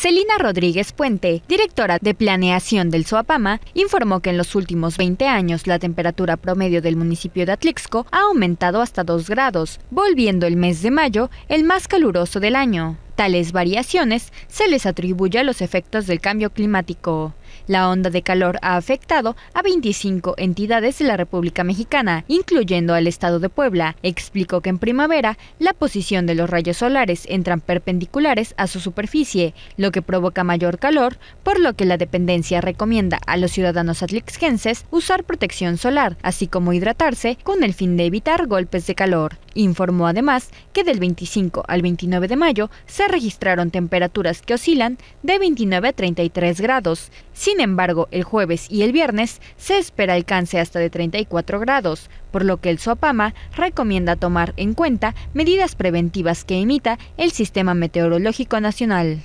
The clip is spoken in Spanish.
Celina Rodríguez Puente, directora de Planeación del Soapama, informó que en los últimos 20 años la temperatura promedio del municipio de Atlixco ha aumentado hasta 2 grados, volviendo el mes de mayo el más caluroso del año. Tales variaciones se les atribuye a los efectos del cambio climático. La onda de calor ha afectado a 25 entidades de la República Mexicana, incluyendo al estado de Puebla. Explicó que en primavera la posición de los rayos solares entran perpendiculares a su superficie, lo que provoca mayor calor, por lo que la dependencia recomienda a los ciudadanos atlixquenses usar protección solar, así como hidratarse con el fin de evitar golpes de calor. Informó además que del 25 al 29 de mayo se registraron temperaturas que oscilan de 29 a 33 grados. Sin embargo, el jueves y el viernes se espera alcance hasta de 34 grados, por lo que el SOAPAMA recomienda tomar en cuenta medidas preventivas que emita el Sistema Meteorológico Nacional.